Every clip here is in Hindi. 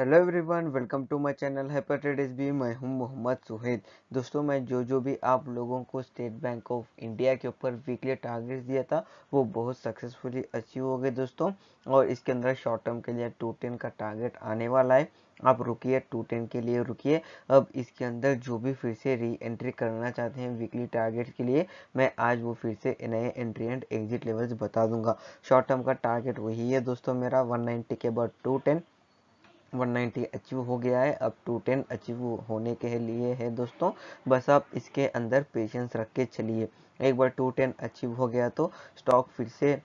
hello everyone welcome to my channel hyper trades भी मैं हूं मोहम्मद सुहेद दोस्तों मैं जो जो भी आप लोगों को स्टेट बैंक ऑफ इंडिया के ऊपर वीकली टारगेट्स दिया था वो बहुत सक्सेसफुली अचीव हो गए दोस्तों और इसके अंदर शॉर्ट टर्म के लिए टू टेन का टारगेट आने वाला है आप रुकिए टू टेन के लिए रुकिए अब इसके अंदर जो भी फिर से री एंट्री करना चाहते हैं वीकली टारगेट्स के लिए मैं आज वो फिर से नए एंट्री एंड एग्जिट लेवल्स बता दूंगा शॉर्ट टर्म का टारगेट वही है दोस्तों मेरा 190 के बाद 210 190 अचीव हो गया है अब 210 अचीव होने के लिए है दोस्तों बस आप इसके अंदर पेशेंस रख के चलिए एक बार 210 अचीव हो गया तो स्टॉक फिर से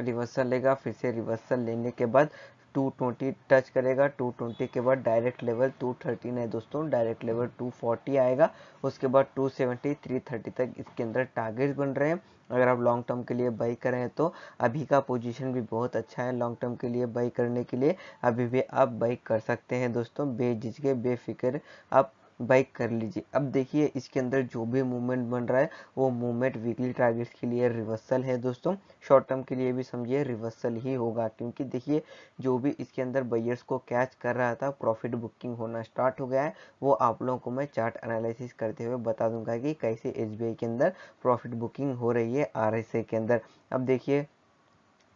रिवर्सल लेगा फिर से रिवर्सल लेने के बाद 220 टच करेगा 220 के बाद डायरेक्ट लेवल 213 है दोस्तों डायरेक्ट लेवल 240 आएगा उसके बाद 270 330 तक इसके अंदर टारगेट बन रहे हैं अगर आप लॉन्ग टर्म के लिए बाई करें तो अभी का पोजीशन भी बहुत अच्छा है लॉन्ग टर्म के लिए बाई करने के लिए अभी भी आप बाई कर सकते हैं दोस्तों बेझिझके बेफिक्र आप बाइक कर लीजिए अब देखिए इसके अंदर जो भी मूवमेंट बन रहा है वो मूवमेंट वीकली टारगेट्स के लिए रिवर्सल है दोस्तों शॉर्ट टर्म के लिए भी समझिए रिवर्सल ही होगा क्योंकि देखिए जो भी इसके अंदर बैयर्स को कैच कर रहा था प्रॉफिट बुकिंग होना स्टार्ट हो गया है वो आप लोगों को मैं चार्ट एनालिसिस करते हुए बता दूंगा कि कैसे एस के अंदर प्रॉफिट बुकिंग हो रही है आर के अंदर अब देखिए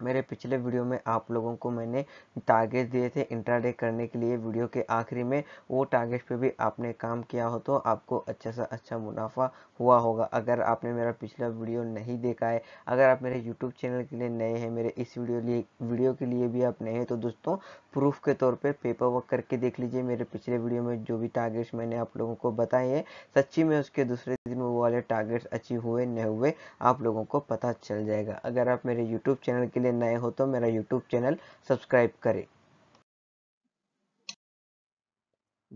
मेरे पिछले वीडियो में आप लोगों को मैंने टारगेट दिए थे इंट्राडे करने के लिए वीडियो के आखिरी में वो टारगेट पे भी आपने काम किया हो तो आपको अच्छा सा अच्छा मुनाफा हुआ होगा अगर आपने मेरा पिछला वीडियो नहीं देखा है अगर आप मेरे यूट्यूब चैनल के लिए नए हैं मेरे इस वीडियो लिए वीडियो के लिए भी आप नए हैं तो दोस्तों प्रूफ के तौर पे पेपर वर्क करके देख लीजिए मेरे पिछले वीडियो में जो भी टारगेट्स मैंने आप लोगों को बताए हैं सच्ची में उसके दूसरे दिन वो वाले टारगेट्स अचीव हुए नहीं हुए आप लोगों को पता चल जाएगा अगर आप मेरे यूट्यूब चैनल के लिए नए हो तो मेरा यूट्यूब चैनल सब्सक्राइब करें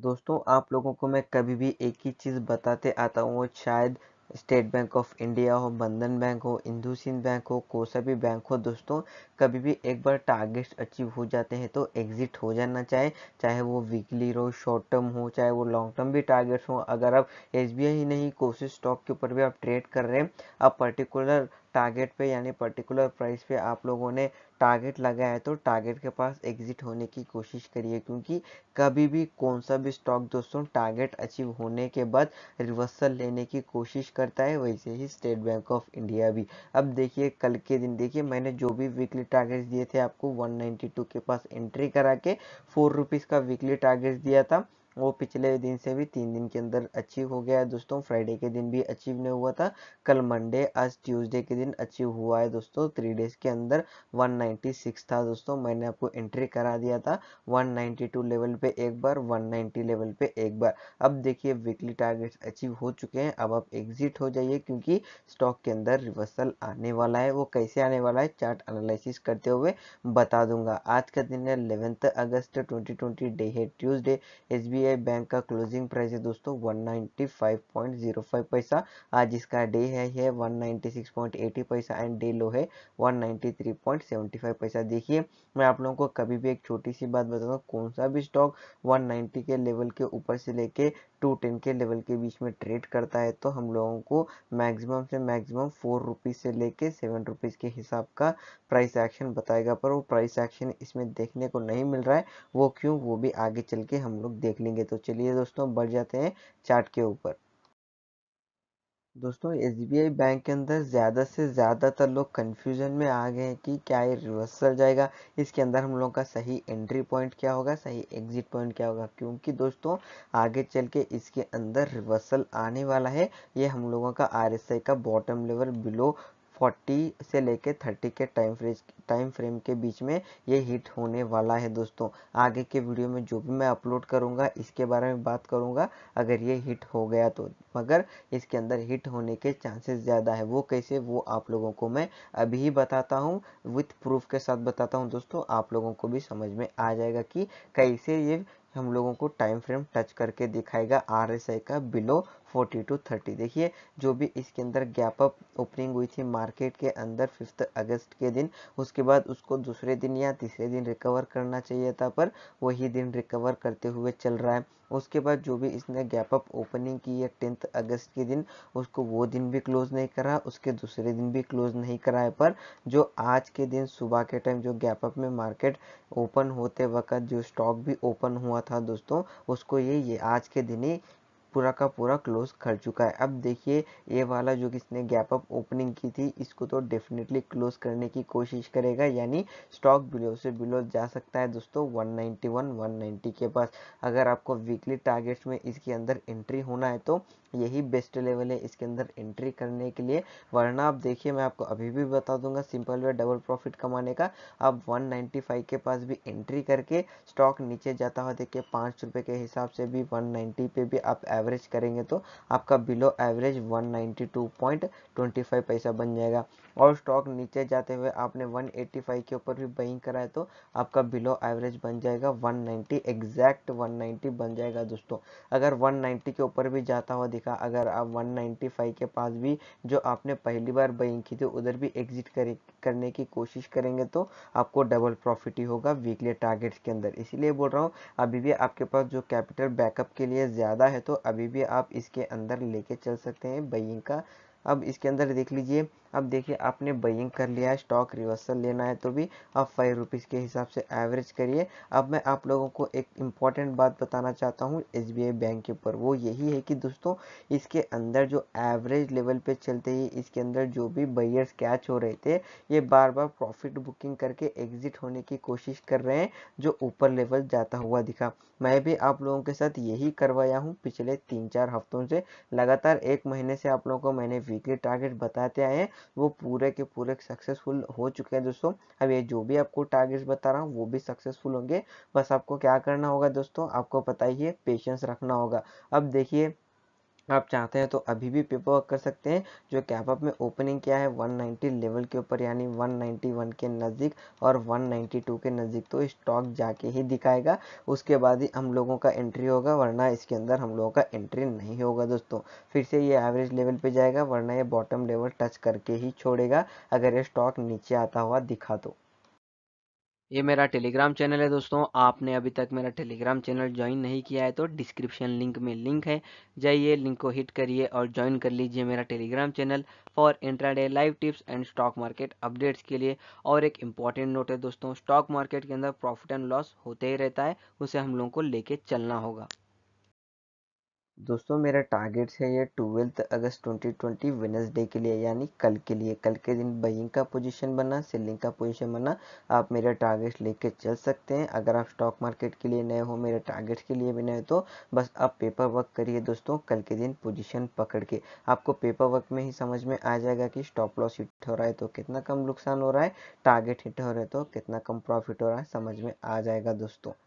दोस्तों आप लोगों को मैं कभी भी एक ही चीज़ बताते आता हूँ और शायद स्टेट बैंक ऑफ इंडिया हो बंधन बैंक हो इंदुसिंध बैंक हो कोई भी बैंक हो दोस्तों कभी भी एक बार टारगेट्स अचीव हो जाते हैं तो एग्जिट हो जाना चाहिए चाहे वो वीकली हो शॉर्ट टर्म हो चाहे वो लॉन्ग टर्म भी टारगेट्स हो अगर आप एस ही नहीं कोशिश स्टॉक के ऊपर भी आप ट्रेड कर रहे हैं आप पर्टिकुलर टारगेट पे यानी पर्टिकुलर प्राइस पे आप लोगों ने टारगेट लगाया है तो टारगेट के पास एग्जिट होने की कोशिश करिए क्योंकि कभी भी कौन सा भी स्टॉक दोस्तों टारगेट अचीव होने के बाद रिवर्सल लेने की कोशिश करता है वैसे ही स्टेट बैंक ऑफ इंडिया भी अब देखिए कल के दिन देखिए मैंने जो भी वीकली टारगेट्स दिए थे आपको 192 के पास एंट्री करा के फोर रुपीज़ का वीकली टारगेट दिया था वो पिछले दिन से भी तीन दिन के अंदर अचीव हो गया है दोस्तों फ्राइडे के दिन भी अचीव नहीं हुआ था कल मंडे आज ट्यूसडे के दिन अचीव हुआ है दोस्तों थ्री डेज के अंदर 196 था दोस्तों मैंने आपको एंट्री करा दिया था 192 लेवल पे एक बार 190 लेवल पे एक बार अब देखिए वीकली टारगेट्स अचीव हो चुके हैं अब आप एग्जिट हो जाइए क्योंकि स्टॉक के अंदर रिवर्सल आने वाला है वो कैसे आने वाला है चार्ट अनालिस करते हुए बता दूंगा आज का दिन है इलेवेंथ अगस्त ट्वेंटी डे है ट्यूजडे एस आई बैंक का क्लोजिंग प्राइस है दोस्तों 195.05 पैसा आज इसका डे है है 196.80 पैसा एंड डे लो है 193.75 पैसा देखिए मैं आप लोगों को कभी भी एक छोटी सी बात बताता हूँ कौन सा भी स्टॉक 190 के लेवल के ऊपर से लेके 210 के लेवल के बीच में ट्रेड करता है तो हम लोगों को मैक्सिमम से मैक्सिमम फोर रुपीज़ से लेके सेवन रुपीज़ के हिसाब का प्राइस एक्शन बताएगा पर वो प्राइस एक्शन इसमें देखने को नहीं मिल रहा है वो क्यों वो भी आगे चल के हम लोग देख लेंगे जाएंगे तो चलिए दोस्तों बढ़ जाते हैं चार्ट के ऊपर दोस्तों एस बैंक के अंदर ज़्यादा से ज़्यादातर लोग कंफ्यूजन में आ गए हैं कि क्या ये रिवर्सल जाएगा इसके अंदर हम लोगों का सही एंट्री पॉइंट क्या होगा सही एग्जिट पॉइंट क्या होगा क्योंकि दोस्तों आगे चल के इसके अंदर रिवर्सल आने वाला है ये हम लोगों का आर का बॉटम लेवल बिलो 40 से लेके 30 के टाइम फ्रेज टाइम फ्रेम के बीच में ये हिट होने वाला है दोस्तों आगे के वीडियो में जो भी मैं अपलोड करूँगा इसके बारे में बात करूँगा अगर ये हिट हो गया तो मगर इसके अंदर हिट होने के चांसेस ज़्यादा है वो कैसे वो आप लोगों को मैं अभी ही बताता हूँ विथ प्रूफ के साथ बताता हूँ दोस्तों आप लोगों को भी समझ में आ जाएगा कि कैसे ये हम लोगों को टाइम फ्रेम टच करके दिखाएगा आर का बिलो 40 टू 30 देखिए जो भी इसके अंदर गैप अप ओपनिंग हुई थी मार्केट के अंदर फिफ्थ अगस्त के दिन उसके बाद उसको दूसरे दिन या तीसरे दिन रिकवर करना चाहिए था पर वही दिन रिकवर करते हुए चल रहा है उसके बाद जो भी इसने गैप अप ओपनिंग की है टेंथ अगस्त के दिन उसको वो दिन भी क्लोज नहीं करा उसके दूसरे दिन भी क्लोज नहीं करा पर जो आज के दिन सुबह के टाइम जो गैप अप में मार्केट ओपन होते वक्त जो स्टॉक भी ओपन हुआ था दोस्तों उसको ये ये आज के दिन ही पूरा का पूरा क्लोज कर चुका है अब देखिए ये वाला जो किसने गैप अप ओपनिंग की थी इसको तो डेफिनेटली क्लोज करने की कोशिश करेगा यानी स्टॉक बिलो से बिलो जा सकता है दोस्तों 191 190 के पास अगर आपको वीकली टारगेट्स में इसके अंदर एंट्री होना है तो यही बेस्ट लेवल है इसके अंदर एंट्री करने के लिए वरना आप देखिए मैं आपको अभी भी बता दूंगा सिंपल वे डबल प्रॉफिट कमाने का आप 195 के पास भी एंट्री करके स्टॉक नीचे जाता हुआ देखिए पाँच रुपये के हिसाब से भी 190 पे भी आप एवरेज करेंगे तो आपका बिलो एवरेज 192.25 पैसा बन जाएगा और स्टॉक नीचे जाते हुए आपने 185 के ऊपर भी बाइंग कराए तो आपका बिलो एवरेज बन जाएगा 190 एग्जैक्ट 190 बन जाएगा दोस्तों अगर 190 के ऊपर भी जाता हुआ दिख का अगर आप 195 के पास भी जो आपने पहली बार बाइंग की थी उधर भी एग्जिट करे करने की कोशिश करेंगे तो आपको डबल प्रॉफिट ही होगा वीकली टारगेट्स के अंदर इसीलिए बोल रहा हूँ अभी भी आपके पास जो कैपिटल बैकअप के लिए ज़्यादा है तो अभी भी आप इसके अंदर लेके चल सकते हैं बइंग का अब इसके अंदर देख लीजिए अब देखिए आपने बइंग कर लिया है स्टॉक रिवर्सल लेना है तो भी आप फाइव रुपीज़ के हिसाब से एवरेज करिए अब मैं आप लोगों को एक इम्पॉर्टेंट बात बताना चाहता हूँ एस बैंक के ऊपर वो यही है कि दोस्तों इसके अंदर जो एवरेज लेवल पे चलते ही इसके अंदर जो भी बइयर्स कैच हो रहे थे ये बार बार प्रॉफिट बुकिंग करके एग्जिट होने की कोशिश कर रहे हैं जो ऊपर लेवल जाता हुआ दिखा मैं भी आप लोगों के साथ यही करवाया हूँ पिछले तीन चार हफ्तों से लगातार एक महीने से आप लोगों को मैंने वीकली टारगेट बताते आए हैं वो पूरे के पूरे सक्सेसफुल हो चुके हैं दोस्तों अब ये जो भी आपको टारगेट्स बता रहा हूँ वो भी सक्सेसफुल होंगे बस आपको क्या करना होगा दोस्तों आपको पता ही है पेशेंस रखना होगा अब देखिए आप चाहते हैं तो अभी भी पेपर वर्क कर सकते हैं जो कैप अप में ओपनिंग क्या है 190 लेवल के ऊपर यानी 191 के नज़दीक और 192 के नज़दीक तो स्टॉक जाके ही दिखाएगा उसके बाद ही हम लोगों का एंट्री होगा वरना इसके अंदर हम लोगों का एंट्री नहीं होगा दोस्तों फिर से ये एवरेज लेवल पे जाएगा वरना ये बॉटम लेवल टच करके ही छोड़ेगा अगर ये स्टॉक नीचे आता हुआ दिखा तो ये मेरा टेलीग्राम चैनल है दोस्तों आपने अभी तक मेरा टेलीग्राम चैनल ज्वाइन नहीं किया है तो डिस्क्रिप्शन लिंक में लिंक है जाइए लिंक को हिट करिए और ज्वाइन कर लीजिए मेरा Telegram channel for intraday live tips and stock market updates के लिए और एक इम्पॉर्टेंट नोट है दोस्तों स्टॉक मार्केट के अंदर प्रॉफिट एंड लॉस होते ही रहता है उसे हम लोगों को लेके चलना होगा दोस्तों मेरा टारगेट है ये ट्वेल्थ अगस्त 2020 वेनसडे के लिए यानी कल के लिए कल के दिन बइंग का पोजीशन बना सेलिंग का पोजीशन बना आप मेरा टारगेट लेके चल सकते हैं अगर आप स्टॉक मार्केट के लिए नए हो मेरे टारगेट के लिए भी नए हो तो बस आप पेपर वर्क करिए दोस्तों कल के दिन पोजिशन पकड़ के आपको पेपर वर्क में ही समझ में आ जाएगा कि स्टॉप लॉस हिट हो रहा है तो कितना कम नुकसान हो रहा है टारगेट हिट हो रहा है तो कितना कम प्रॉफिट हो रहा है समझ में आ जाएगा दोस्तों